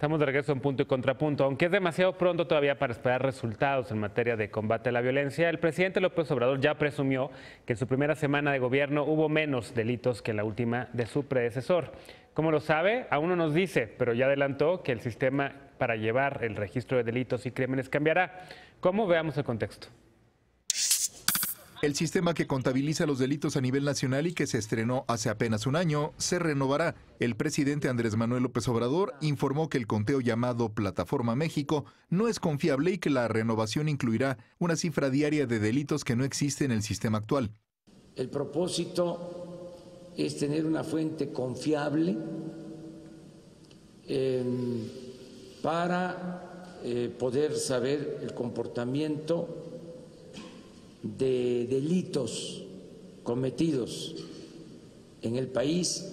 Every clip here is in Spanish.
Estamos de regreso en punto y contrapunto. Aunque es demasiado pronto todavía para esperar resultados en materia de combate a la violencia, el presidente López Obrador ya presumió que en su primera semana de gobierno hubo menos delitos que en la última de su predecesor. Como lo sabe, aún no nos dice, pero ya adelantó que el sistema para llevar el registro de delitos y crímenes cambiará. ¿Cómo veamos el contexto? El sistema que contabiliza los delitos a nivel nacional y que se estrenó hace apenas un año se renovará. El presidente Andrés Manuel López Obrador informó que el conteo llamado Plataforma México no es confiable y que la renovación incluirá una cifra diaria de delitos que no existe en el sistema actual. El propósito es tener una fuente confiable em, para eh, poder saber el comportamiento de delitos cometidos en el país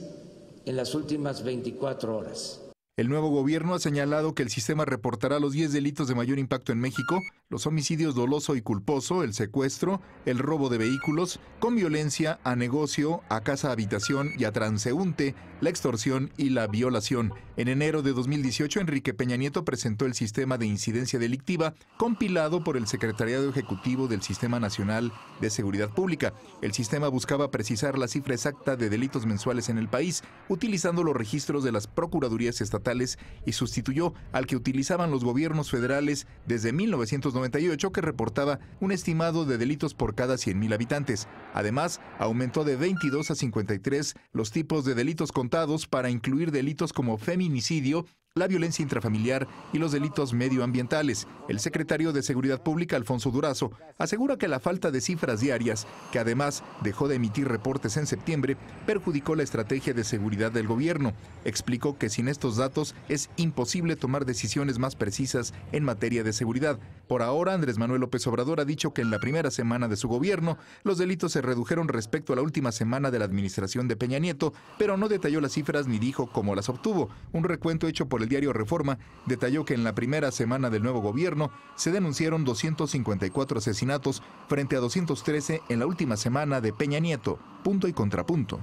en las últimas 24 horas. El nuevo gobierno ha señalado que el sistema reportará los 10 delitos de mayor impacto en México los homicidios doloso y culposo, el secuestro, el robo de vehículos, con violencia a negocio, a casa habitación y a transeúnte, la extorsión y la violación. En enero de 2018, Enrique Peña Nieto presentó el sistema de incidencia delictiva compilado por el Secretariado Ejecutivo del Sistema Nacional de Seguridad Pública. El sistema buscaba precisar la cifra exacta de delitos mensuales en el país, utilizando los registros de las Procuradurías estatales y sustituyó al que utilizaban los gobiernos federales desde 1990 que reportaba un estimado de delitos por cada 100.000 habitantes. Además, aumentó de 22 a 53 los tipos de delitos contados para incluir delitos como feminicidio la violencia intrafamiliar y los delitos medioambientales. El secretario de Seguridad Pública, Alfonso Durazo, asegura que la falta de cifras diarias, que además dejó de emitir reportes en septiembre, perjudicó la estrategia de seguridad del gobierno. Explicó que sin estos datos es imposible tomar decisiones más precisas en materia de seguridad. Por ahora, Andrés Manuel López Obrador ha dicho que en la primera semana de su gobierno, los delitos se redujeron respecto a la última semana de la administración de Peña Nieto, pero no detalló las cifras ni dijo cómo las obtuvo. Un recuento hecho por el el diario Reforma detalló que en la primera semana del nuevo gobierno se denunciaron 254 asesinatos frente a 213 en la última semana de Peña Nieto, punto y contrapunto.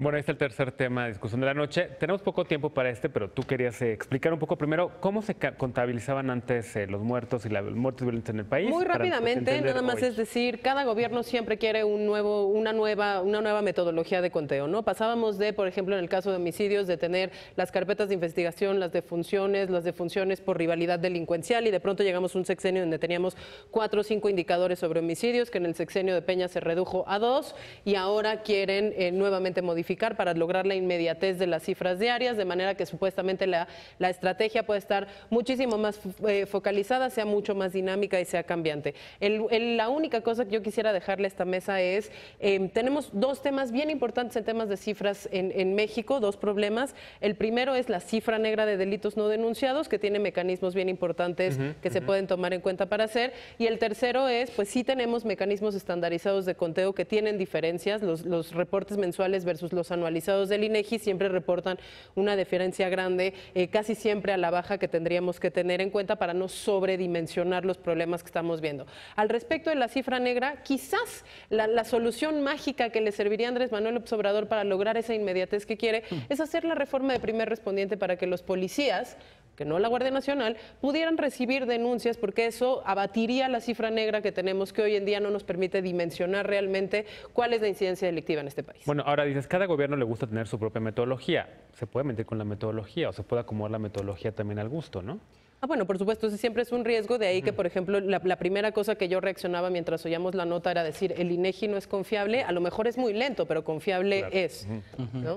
Bueno, este es el tercer tema de discusión de la noche. Tenemos poco tiempo para este, pero tú querías eh, explicar un poco primero cómo se contabilizaban antes eh, los muertos y las muertes violentas en el país. Muy pues, rápidamente, nada más es decir, cada gobierno siempre quiere un nuevo, una, nueva, una nueva metodología de conteo, ¿no? Pasábamos de, por ejemplo, en el caso de homicidios, de tener las carpetas de investigación, las defunciones, las defunciones por rivalidad delincuencial y de pronto llegamos a un sexenio donde teníamos cuatro o cinco indicadores sobre homicidios, que en el sexenio de Peña se redujo a dos y ahora quieren eh, nuevamente modificar para lograr la inmediatez de las cifras diarias, de manera que supuestamente la, la estrategia puede estar muchísimo más eh, focalizada, sea mucho más dinámica y sea cambiante. la única cosa que yo quisiera dejarle a esta mesa es, em, tenemos dos temas bien importantes en temas de cifras en, México, dos problemas. El primero es la cifra negra de delitos no denunciados, que tiene mecanismos bien importantes que se pueden tomar en cuenta para hacer. Y el tercero es, pues sí tenemos mecanismos estandarizados de conteo que tienen diferencias, los, los reportes mensuales versus los los anualizados del INEGI siempre reportan una diferencia grande, eh, casi siempre a la baja que tendríamos que tener en cuenta para no sobredimensionar los problemas que estamos viendo. Al respecto de la cifra negra, quizás la, solución mágica que le serviría a Andrés Manuel López Obrador para lograr esa inmediatez que quiere mm. es hacer la reforma de primer respondiente para que los policías que no la Guardia Nacional, pudieran recibir denuncias porque eso abatiría la cifra negra que tenemos que hoy en día no nos permite dimensionar realmente cuál es la incidencia delictiva en este país. Bueno, ahora dices, cada gobierno le gusta tener su propia metodología. Se puede mentir con la metodología o se puede acomodar la metodología también al gusto, ¿no? Ah, bueno, por supuesto, siempre es un riesgo, de ahí que, por ejemplo, la, primera cosa que yo reaccionaba mientras oíamos la nota era decir, el INEGI no es confiable, a lo mejor es muy lento, pero confiable es. ¿no?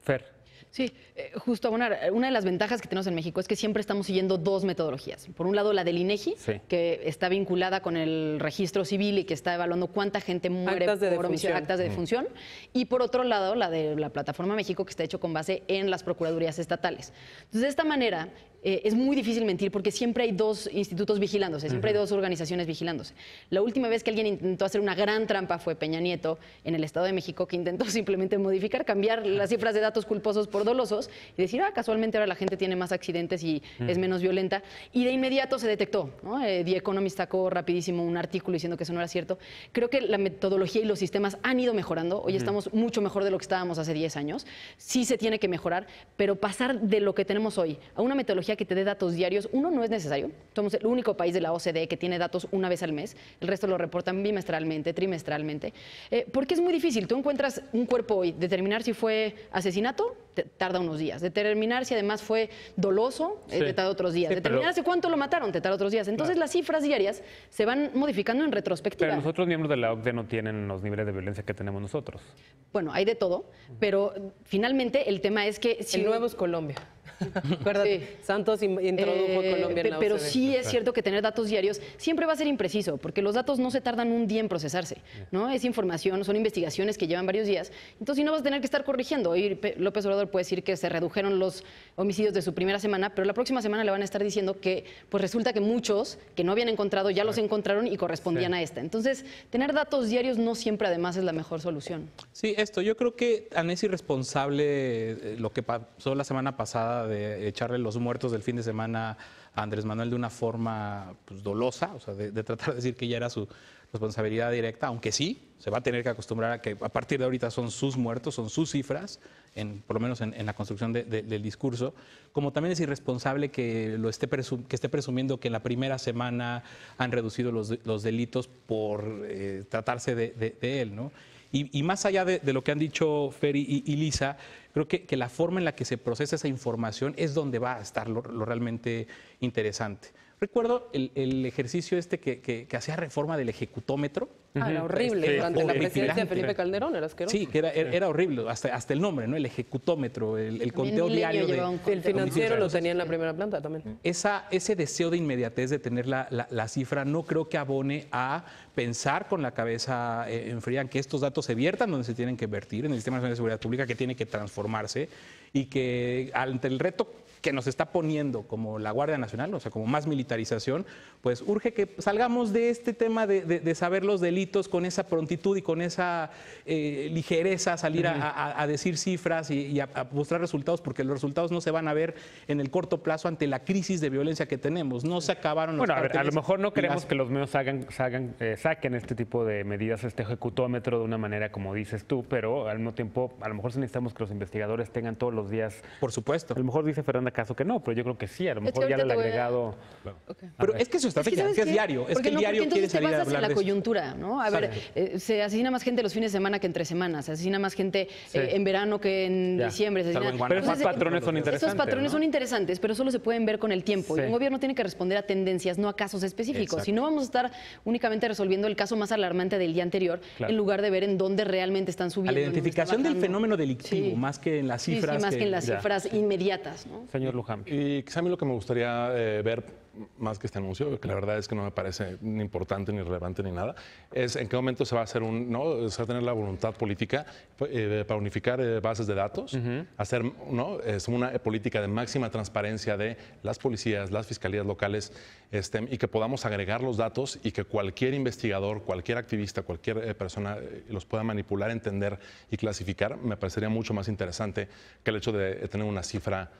Fer. Sí, eh, justo abonar, una de las ventajas que tenemos en México es que siempre estamos siguiendo dos metodologías. Por un lado, la del INEGI, que está vinculada con el registro civil y que está evaluando cuánta gente muere por omisión, actas de defunción. Y por otro lado, la de la Plataforma México, que está hecho con base en las procuradurías estatales. Entonces, de esta manera, eh, es muy difícil mentir porque siempre hay dos institutos vigilándose, siempre hay dos organizaciones vigilándose. La última vez que alguien intentó hacer una gran trampa fue Peña Nieto en el Estado de México, que intentó simplemente modificar, cambiar las cifras de datos culposos por dolosos y decir, ah, casualmente ahora la gente tiene más accidentes y es menos violenta. Y de inmediato se detectó. ¿no? Eh, The Economist sacó rapidísimo un artículo diciendo que eso no era cierto. Creo que la metodología y los sistemas han ido mejorando. Hoy estamos mucho mejor de lo que estábamos hace 10 años. Sí se tiene que mejorar, pero pasar de lo que tenemos hoy a una metodología que te dé datos diarios, uno, no es necesario. Somos el único país de la OCDE que tiene datos una vez al mes. El resto lo reportan bimestralmente, trimestralmente. Eh, porque es muy difícil. Tú encuentras un cuerpo hoy, determinar si fue asesinato tarda unos días. Determinar si además fue doloso, eh, te tarda otros días. Determinar hace cuánto lo mataron, te tarda otros días. Entonces las cifras diarias se van modificando en retrospectiva. Pero nosotros miembros de la OCDE no tienen los niveles de violencia que tenemos nosotros. Bueno, hay de todo, pero finalmente el tema es que... Si... El nuevo es Colombia. Acuérdate, eh, Santos introdujo eh, Colombia en la Pero sí es cierto que tener datos diarios siempre va a ser impreciso, porque los datos no se tardan un día en procesarse, ¿no? Es información, son investigaciones que llevan varios días. Entonces, si no vas a tener que estar corrigiendo. y López Obrador puede decir que se redujeron los homicidios de su primera semana, pero la próxima semana le van a estar diciendo que pues resulta que muchos que no habían encontrado ya los encontraron y correspondían a esta. Entonces, tener datos diarios no siempre además es la mejor solución. Sí, esto, yo creo que es irresponsable eh, lo que pasó la semana pasada de echarle los muertos del fin de semana a Andrés Manuel de una forma pues, dolosa, o sea, de tratar de decir que ya era su responsabilidad directa, aunque sí, se va a tener que acostumbrar a que a partir de ahorita son sus muertos, son sus cifras, por lo menos en, la construcción del discurso, como también es irresponsable que, lo esté esté presumiendo que en la primera semana han reducido los, delitos por eh, tratarse de, él, ¿no? Y, más allá de, lo que han dicho Ferry y, Lisa, creo que, la forma en la que se procesa esa información es donde va a estar lo realmente interesante. Recuerdo el, ejercicio este que, hacía reforma del ejecutómetro. Ah, era horrible. Durante la presidencia de Felipe Calderón era Sí, que era, horrible, hasta, hasta el nombre, ¿no? El ejecutómetro, el, conteo diario. De, El financiero lo tenía en la primera planta también. Esa, ese deseo de inmediatez de tener la, la, cifra no creo que abone a pensar con la cabeza eh, en fría que estos datos se viertan donde se tienen que vertir, en el Sistema Nacional de Seguridad Pública que tiene que transformarse y que ante el reto que nos está poniendo como la Guardia Nacional, o sea, como más militarización, pues urge que salgamos de este tema de, saber los delitos con esa prontitud y con esa eh, ligereza, salir a, decir cifras y, a, mostrar resultados, porque los resultados no se van a ver en el corto plazo ante la crisis de violencia que tenemos. No se acabaron los Bueno, a ver, a lo mejor no queremos que los medios hagan, hagan, eh, saquen este tipo de medidas, este ejecutómetro de una manera como dices tú, pero al mismo tiempo, a lo mejor necesitamos que los investigadores tengan todos los días. Por supuesto. A lo mejor dice Fernanda caso que no, pero yo creo que sí, a lo mejor ya le agregado. Pero es que su estrategia es, diario. Es que diario quiere salir te en la coyuntura, ¿no? A ver, eh, se asesina más gente los fines de semana que entre semanas, se asesina más gente eh, en verano que en diciembre. esos patrones son interesantes. Esos patrones son interesantes, pero solo se pueden ver con el tiempo. Y un gobierno tiene que responder a tendencias, no a casos específicos. Si no vamos a estar únicamente resolviendo el caso más alarmante del día anterior, en lugar de ver en dónde realmente están subiendo. A la identificación del fenómeno delictivo, más que en las cifras. más que en las cifras inmediatas, ¿no? Y quizá a mí lo que me gustaría eh, ver más que este anuncio, que la verdad es que no me parece ni importante, ni relevante, ni nada, es en qué momento se va a hacer un, ¿no? Se va a tener la voluntad política eh, para unificar eh, bases de datos, hacer, ¿no? Es una política de máxima transparencia de las policías, las fiscalías locales, este, y que podamos agregar los datos y que cualquier investigador, cualquier activista, cualquier persona los pueda manipular, entender y clasificar, me parecería mucho más interesante que el hecho de tener una cifra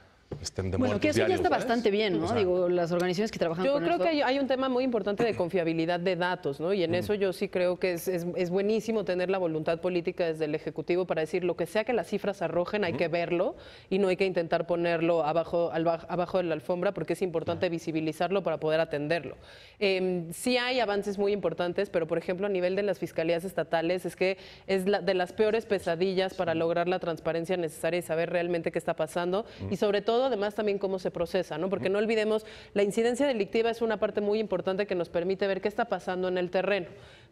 estén de Bueno, que eso ya está bastante bien, ¿no? Digo, las organizaciones que trabajan yo con Yo creo que hay, un tema muy importante de confiabilidad de datos, ¿no? Y en mm. eso yo sí creo que es, es, buenísimo tener la voluntad política desde el Ejecutivo para decir lo que sea que las cifras arrojen, hay que verlo y no hay que intentar ponerlo abajo, al, abajo de la alfombra porque es importante visibilizarlo para poder atenderlo. Em, sí hay avances muy importantes, pero por ejemplo a nivel de las fiscalías estatales es que es de las peores pesadillas para lograr la transparencia necesaria y saber realmente qué está pasando mm. y sobre todo además también cómo se procesa, ¿no? Porque no olvidemos, la incidencia delictiva es una parte muy importante que nos permite ver qué está pasando en el terreno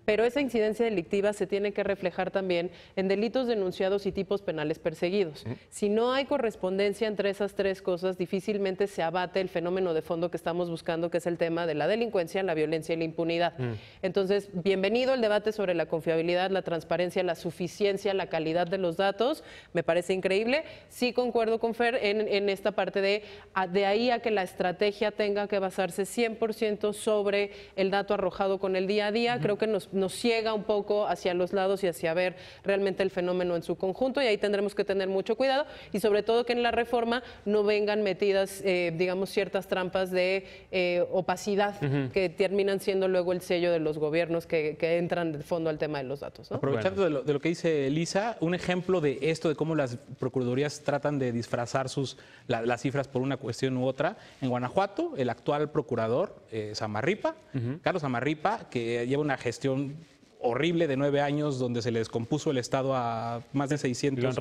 pero esa incidencia delictiva se tiene que reflejar también en delitos denunciados y tipos penales perseguidos. Si no hay correspondencia entre esas tres cosas, difícilmente se abate el fenómeno de fondo que estamos buscando, que es el tema de la delincuencia, la violencia y la impunidad. Mm. Entonces, bienvenido al debate sobre la confiabilidad, la transparencia, la suficiencia, la calidad de los datos. Me parece increíble. Sí concuerdo con Fer en, esta parte de, de ahí a que la estrategia tenga que basarse 100% sobre el dato arrojado con el día a día. Creo que nos nos ciega un poco hacia los lados y hacia ver realmente el fenómeno en su conjunto y ahí tendremos que tener mucho cuidado y sobre todo que en la reforma no vengan metidas, eh, digamos, ciertas trampas de eh, opacidad que terminan siendo luego el sello de los gobiernos que, entran de fondo al tema de los datos. Aprovechando de, lo, que dice Elisa, un ejemplo de esto, de cómo las procuradurías tratan de disfrazar sus, las cifras por una cuestión u otra. En Guanajuato, el actual procurador, eh, Samarripa, Carlos Samarripa, que lleva una gestión horrible de nueve años donde se le descompuso el Estado a más de 600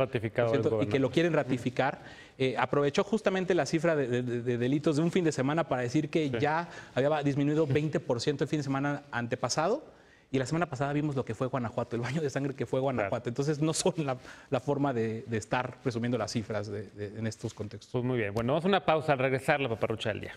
y que lo quieren ratificar. Eh, aprovechó justamente la cifra de, delitos de un fin de semana para decir que ya había disminuido 20% el fin de semana antepasado. Y la semana pasada vimos lo que fue Guanajuato, el baño de sangre que fue Guanajuato. Entonces no son la, forma de, estar presumiendo las cifras en estos contextos. Pues muy bien. Bueno, vamos a una pausa al regresar la paparrucha del día.